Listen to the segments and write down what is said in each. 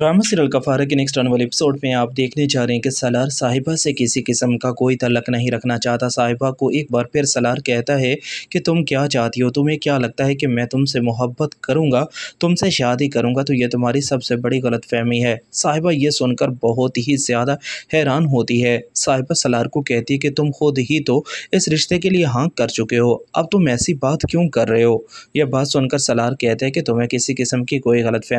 Drama serial कफारा के next आने वाले एपिसोड में आप देखने जा रहे हैं कि सलार साहिबा से किसी किस्म का कोई तलक नहीं रखना चाहता साहिबा को एक बार फिर सलार कहता है कि तुम क्या चाहती हो तुम्हें क्या लगता है कि मैं तुमसे मोहब्बत करूंगा तुमसे शादी करूंगा तो यह तुम्हारी सबसे बड़ी गलतफहमी है साहिबा यह सुनकर बहुत ही ज़्यादा हैरान होती है साहिबा सलार को कहती है कि तुम खुद ही तो इस रिश्ते के लिए हाँ कर चुके हो अब तुम ऐसी बात क्यों कर रहे हो यह बात सुनकर सलार कहते हैं कि तुम्हें किसी किस्म की कोई गलत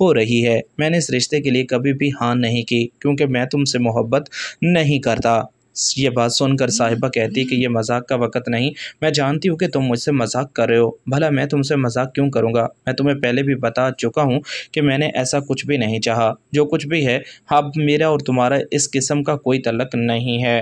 हो रही है मैंने मैंने इस रिश्ते के लिए कभी भी हाँ नहीं की क्योंकि मैं तुमसे मोहब्बत नहीं करता ये बात सुनकर हम्म। साहिबा कहती कि यह मजाक का वक़्त नहीं मैं जानती हूँ कि तुम मुझसे मजाक कर रहे हो भला मैं तुमसे मजाक क्यों करूँगा मैं तुम्हें पहले भी बता चुका हूँ कि मैंने ऐसा कुछ भी नहीं चाहा जो कुछ भी है अब मेरा और तुम्हारा इस किस्म का कोई तलक नहीं है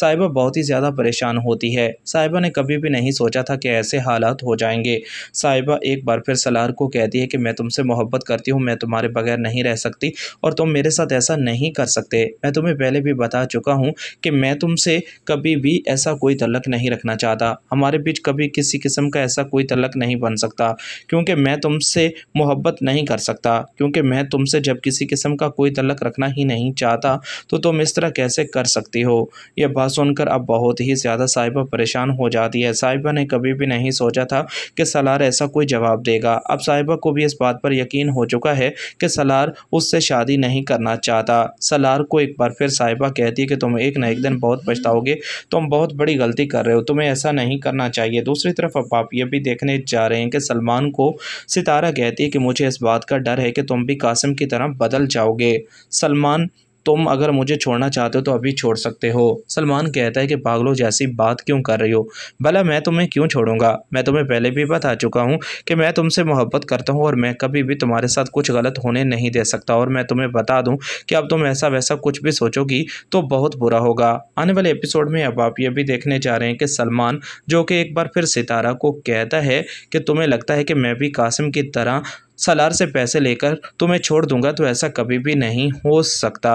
साहिबा बहुत ही ज़्यादा परेशान होती है साहिबा ने कभी भी नहीं सोचा था कि ऐसे हालात हो जाएंगे साहिबा एक बार फिर सलार को कहती है कि मैं तुमसे मोहब्बत करती हूँ मैं तुम्हारे बगैर नहीं रह सकती और तुम मेरे साथ ऐसा नहीं कर सकते मैं तुम्हें पहले भी बता चुका हूँ कि मैं मैं तुमसे कभी भी ऐसा कोई तलक नहीं रखना चाहता हमारे बीच कभी किसी किस्म का ऐसा कोई तलक नहीं बन सकता क्योंकि मैं तुमसे मोहब्बत नहीं कर सकता क्योंकि मैं तुमसे जब किसी किस्म का कोई तलक रखना ही नहीं चाहता तो तुम इस तरह कैसे कर सकती हो यह बात सुनकर अब बहुत ही ज़्यादा साहिबा परेशान हो जाती है साहिबा ने कभी भी नहीं सोचा था कि सलार ऐसा कोई जवाब देगा अब साहिबा को भी इस बात पर यकीन हो चुका है कि सलार उससे शादी नहीं करना चाहता सलार को एक बार फिर साहिबा कहती है कि तुम एक ना एक दिन बहुत पछताओगे तुम तो बहुत बड़ी गलती कर रहे हो तुम्हें ऐसा नहीं करना चाहिए दूसरी तरफ अब आप ये भी देखने जा रहे हैं कि सलमान को सितारा कहती है कि मुझे इस बात का डर है कि तुम भी कासिम की तरह बदल जाओगे सलमान तुम अगर मुझे छोड़ना चाहते हो तो अभी छोड़ सकते हो सलमान कहता है कि पागलों जैसी बात क्यों कर रही हो भला मैं तुम्हें क्यों छोड़ूंगा मैं तुम्हें पहले भी बता चुका हूँ कि मैं तुमसे मोहब्बत करता हूँ और मैं कभी भी तुम्हारे साथ कुछ गलत होने नहीं दे सकता और मैं तुम्हें बता दूँ कि अब तुम ऐसा वैसा कुछ भी सोचोगी तो बहुत बुरा होगा आने वाले एपिसोड में अब आप ये भी देखने जा रहे हैं कि सलमान जो कि एक बार फिर सितारा को कहता है कि तुम्हें लगता है कि मैं भी कासिम की तरह सलार से पैसे लेकर तुम्हें छोड़ दूंगा तो ऐसा कभी भी नहीं हो सकता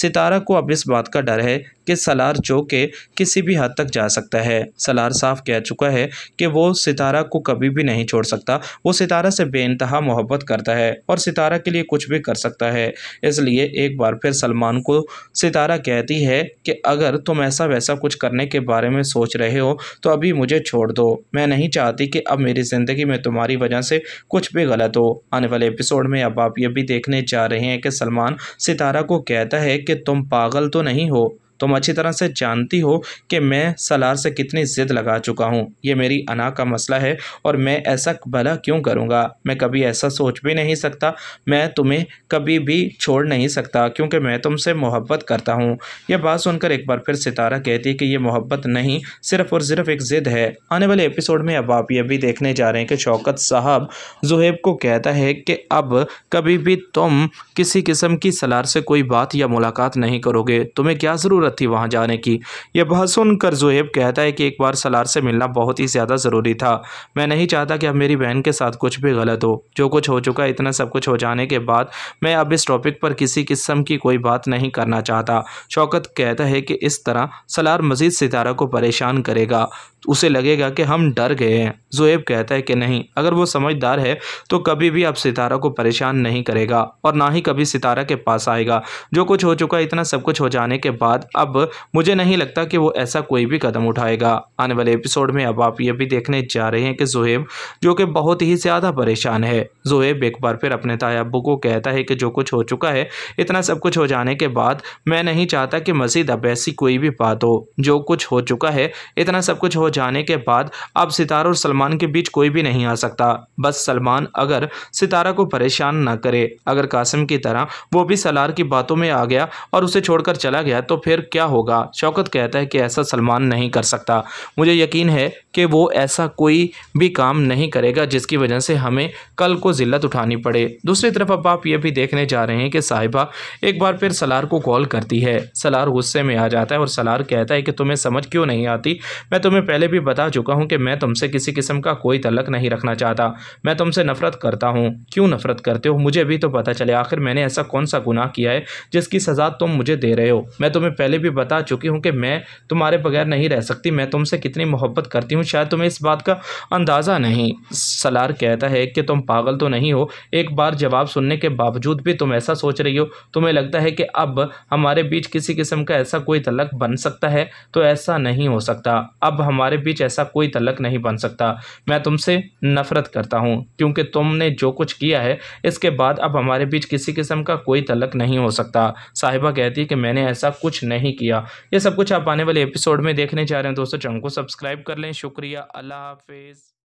सितारा को अब इस बात का डर है कि सलार जो के किसी भी हद तक जा सकता है सलार साफ कह चुका है कि वो सितारा को कभी भी नहीं छोड़ सकता वो सितारा से बेानतहा मोहब्बत करता है और सितारा के लिए कुछ भी कर सकता है इसलिए एक बार फिर सलमान को सितारा कहती है कि अगर तुम ऐसा वैसा कुछ करने के बारे में सोच रहे हो तो अभी मुझे छोड़ दो मैं नहीं चाहती कि अब मेरी ज़िंदगी में तुम्हारी वजह से कुछ भी गलत हो आने वाले एपिसोड में अब आप ये भी देखने जा रहे हैं कि सलमान सितारा को कहता है कि तुम पागल तो नहीं हो तुम अच्छी तरह से जानती हो कि मैं सलार से कितनी ज़िद लगा चुका हूँ ये मेरी अना का मसला है और मैं ऐसा भला क्यों करूँगा मैं कभी ऐसा सोच भी नहीं सकता मैं तुम्हें कभी भी छोड़ नहीं सकता क्योंकि मैं तुमसे मोहब्बत करता हूँ यह बात सुनकर एक बार फिर सितारा कहती है कि यह मोहब्बत नहीं सिर्फ़ और सिर्फ एक ज़िद है आने वाले एपिसोड में अब आप ये भी देखने जा रहे हैं कि शौकत साहब जुहेब को कहता है कि अब कभी भी तुम किसी किस्म की सलार से कोई बात या मुलाकात नहीं करोगे तुम्हें क्या ज़रूरत ज़रूरत थी वहाँ जाने की यह बहस सुनकर जुहेब कहता है कि एक बार सलार से मिलना बहुत ही ज़्यादा ज़रूरी था मैं नहीं चाहता कि अब मेरी बहन के साथ कुछ भी गलत हो जो कुछ हो चुका है इतना सब कुछ हो जाने के बाद मैं अब इस टॉपिक पर किसी किस्म की कोई बात नहीं करना चाहता शौकत कहता है कि इस तरह सलार मजीद सितारा को परेशान करेगा उसे लगेगा कि हम डर गए हैं जुएब कहता है कि नहीं अगर वो समझदार है तो कभी भी अब सितारा को परेशान नहीं करेगा और ना ही कभी सितारा के पास आएगा जो कुछ हो चुका है इतना सब कुछ हो जाने के बाद अब मुझे नहीं लगता कि वो ऐसा कोई भी कदम उठाएगा आने वाले एपिसोड में अब आप ये भी देखने जा रहे हैं कि जोहेब जो कि बहुत ही ज़्यादा परेशान है जोहेब एक बार फिर अपने ताया अबू को कहता है कि जो कुछ हो चुका है इतना सब कुछ हो जाने के बाद मैं नहीं चाहता कि मजीद अब ऐसी कोई भी बात हो जो कुछ हो चुका है इतना सब कुछ हो जाने के बाद अब सितारा और सलमान के बीच कोई भी नहीं आ सकता बस सलमान अगर सितारा को परेशान ना करे अगर कासिम की तरह वो भी सलार की बातों में आ गया और उसे छोड़कर चला गया तो फिर फिर क्या होगा शौकत कहता है कि ऐसा सलमान नहीं कर सकता मुझे यकीन है कि वो ऐसा कोई भी काम नहीं करेगा जिसकी वजह से हमें कल को ज़िल्लत उठानी पड़े दूसरी तरफ अब आप ये भी देखने जा रहे हैं कि साहिबा एक बार फिर सलार को कॉल करती है सलार गुस्से में आ जाता है और सलार कहता है कि तुम्हें समझ क्यों नहीं आती मैं तुम्हें पहले भी बता चुका हूँ कि मैं तुमसे किसी किस्म का कोई तलक नहीं रखना चाहता मैं तुमसे नफरत करता हूँ क्यों नफरत करते हो मुझे भी तो पता चले आखिर मैंने ऐसा कौन सा गुनाह किया है जिसकी सज़ा तुम मुझे दे रहे हो मैं तुम्हें पहले पहले भी बता चुकी हूँ कि मैं तुम्हारे बगैर नहीं रह सकती मैं तुमसे कितनी मोहब्बत करती हूँ शायद तुम्हें इस बात का अंदाज़ा नहीं सलार कहता है कि तुम पागल तो नहीं हो एक बार जवाब सुनने के बावजूद भी तुम ऐसा सोच रही हो तुम्हें लगता है कि अब हमारे बीच किसी किस्म का ऐसा कोई तलक बन सकता है तो ऐसा नहीं हो सकता अब हमारे बीच ऐसा कोई तलक नहीं बन सकता मैं तुमसे नफरत करता हूँ क्योंकि तुमने जो कुछ किया है इसके बाद अब हमारे बीच किसी किस्म का कोई तलक नहीं हो सकता साहिबा कहती है कि मैंने ऐसा कुछ नहीं नहीं किया ये सब कुछ आप आने वाले एपिसोड में देखने जा रहे हैं दोस्तों चैनल को सब्सक्राइब कर लें शुक्रिया अल्लाह हाफिज़